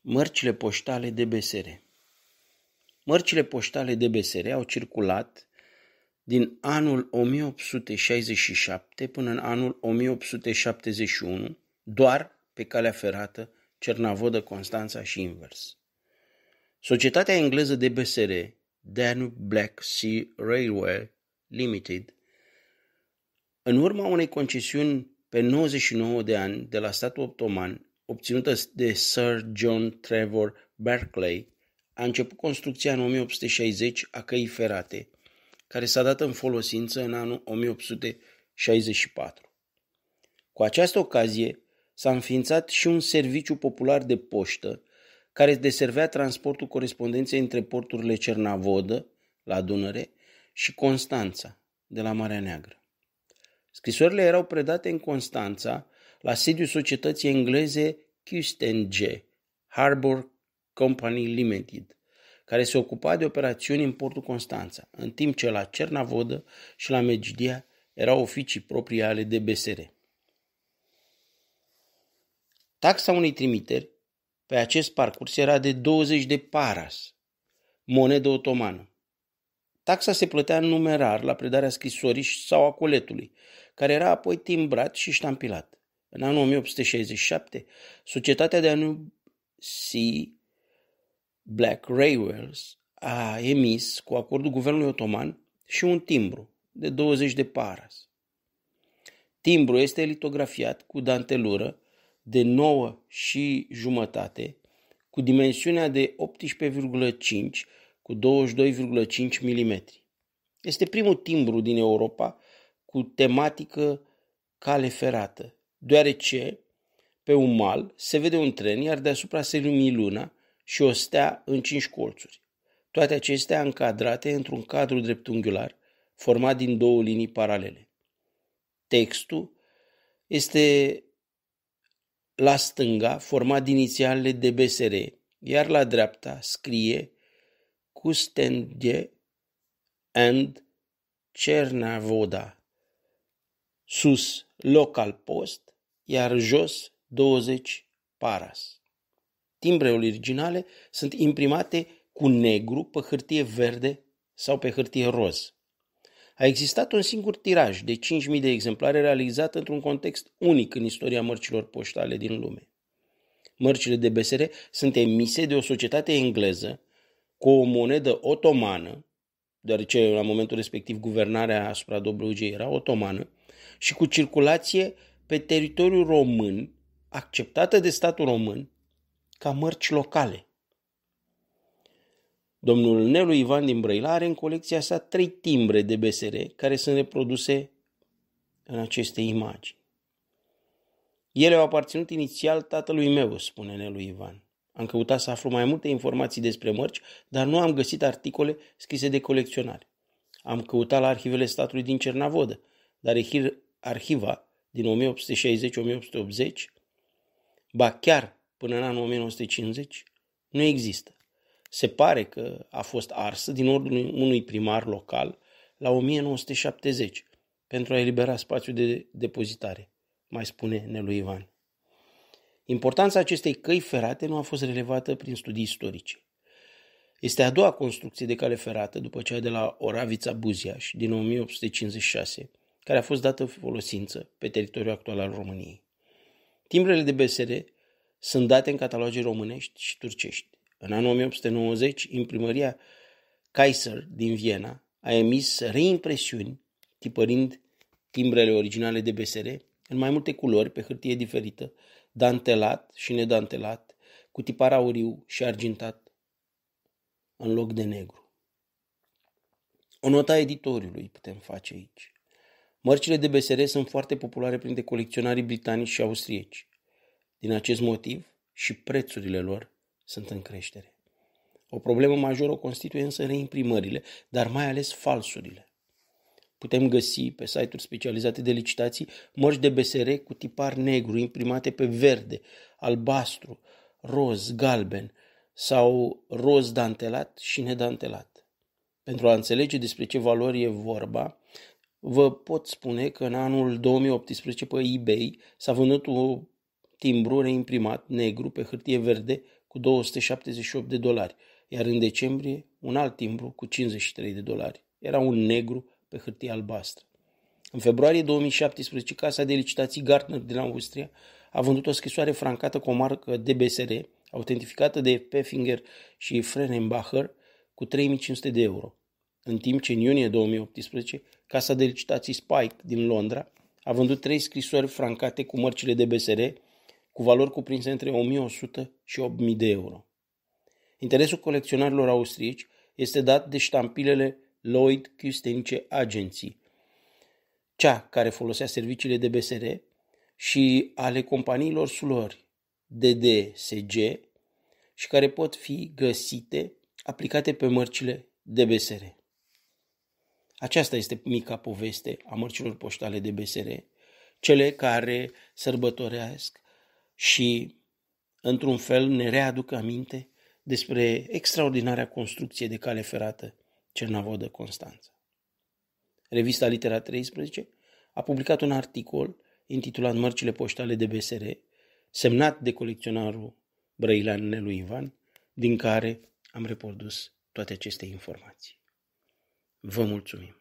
Mărcile poștale de besere Mărcile poștale de besere au circulat din anul 1867 până în anul 1871 doar pe calea ferată Cernavodă, Constanța și invers. Societatea engleză de BSR, Danube Black Sea Railway Limited, în urma unei concesiuni pe 99 de ani de la statul otoman, obținută de Sir John Trevor Berkeley, a început construcția în 1860 a căii ferate, care s-a dat în folosință în anul 1864. Cu această ocazie s-a înființat și un serviciu popular de poștă care deservea transportul corespondenței între porturile Cernavodă, la Dunăre, și Constanța, de la Marea Neagră. Scrisorile erau predate în Constanța la sediul societății engleze QSTNG, Harbour Company Limited, care se ocupa de operațiuni în portul Constanța, în timp ce la Cernavodă și la Megidia erau oficii proprii ale DBSR. Taxa unei trimiteri pe acest parcurs era de 20 de paras, monedă otomană. Taxa se plătea în numerar la predarea scrisorii sau a coletului, care era apoi timbrat și ștampilat. În anul 1867, societatea de anul C. Black Railways a emis, cu acordul guvernului otoman, și un timbru de 20 de paras. Timbru este litografiat cu dantelură de 9 și jumătate, cu dimensiunea de 18,5 cu 22,5 mm. Este primul timbru din Europa cu tematică cale ferată deoarece pe un mal se vede un tren, iar deasupra se luna și o stea în cinci colțuri. Toate acestea încadrate într-un cadru dreptunghiular format din două linii paralele. Textul este la stânga format din inițialele de BSR, iar la dreapta scrie Custendie and Cernavoda. Sus, local post, iar jos 20 paras. Timbrele originale sunt imprimate cu negru pe hârtie verde sau pe hârtie roz. A existat un singur tiraj de 5.000 de exemplare realizat într-un context unic în istoria mărcilor poștale din lume. Mărcile de besere sunt emise de o societate engleză cu o monedă otomană, deoarece la momentul respectiv guvernarea asupra Dobrogei era otomană, și cu circulație pe teritoriul român, acceptată de statul român, ca mărci locale. Domnul Nelu Ivan din Brăila are în colecția sa trei timbre de BSR care sunt reproduse în aceste imagini. Ele au aparținut inițial tatălui meu, spune Nelu Ivan. Am căutat să aflu mai multe informații despre mărci, dar nu am găsit articole scrise de colecționari. Am căutat la arhivele statului din Cernavodă, dar arhiva din 1860-1880, ba chiar până în anul 1950, nu există. Se pare că a fost arsă din ordinul unui primar local la 1970 pentru a elibera spațiu de depozitare, mai spune Nelu Ivan. Importanța acestei căi ferate nu a fost relevată prin studii istorice. Este a doua construcție de cale ferată după cea de la Oravița Buziaș din 1856, care a fost dată folosință pe teritoriul actual al României. Timbrele de BSR sunt date în cataloge românești și turcești. În anul 1890, imprimăria Kaiser din Viena a emis reimpresiuni tipărind timbrele originale de BSR în mai multe culori pe hârtie diferită, dantelat și nedantelat, cu tipar auriu și argintat în loc de negru. O nota editoriului putem face aici. Mărcile de BSR sunt foarte populare printre colecționarii britanici și austrieci. Din acest motiv și prețurile lor sunt în creștere. O problemă majoră o constituie însă reimprimările, dar mai ales falsurile. Putem găsi pe site-uri specializate de licitații mărci de BSR cu tipar negru imprimate pe verde, albastru, roz, galben sau roz dantelat și nedantelat. Pentru a înțelege despre ce valori e vorba, vă pot spune că în anul 2018 pe eBay s-a vândut un timbru reimprimat negru pe hârtie verde cu 278 de dolari, iar în decembrie un alt timbru cu 53 de dolari. Era un negru pe hârtie albastră. În februarie 2017, Casa de Licitații Gartner din Austria a vândut o scrisoare francată cu o marcă DBSR, autentificată de Peffinger și Frenenbacher, cu 3500 de euro, în timp ce în iunie 2018 Casa de licitații Spike din Londra a vândut trei scrisori francate cu mărcile de BSR cu valori cuprinse între 1100 și 8000 de euro. Interesul colecționarilor austrieci este dat de ștampilele Lloyd Custenice Agency, cea care folosea serviciile de BSR și ale companiilor sulori DDSG și care pot fi găsite aplicate pe mărcile de BSR. Aceasta este mica poveste a mărcilor poștale de BSR, cele care sărbătoresc și, într-un fel, ne readuc aminte despre extraordinarea construcție de cale ferată Cernavodă-Constanța. Revista Litera 13 a publicat un articol intitulat Mărcile poștale de BSR, semnat de colecționarul Brăilan Nelu Ivan, din care am reprodus toate aceste informații. Vă mulțumim!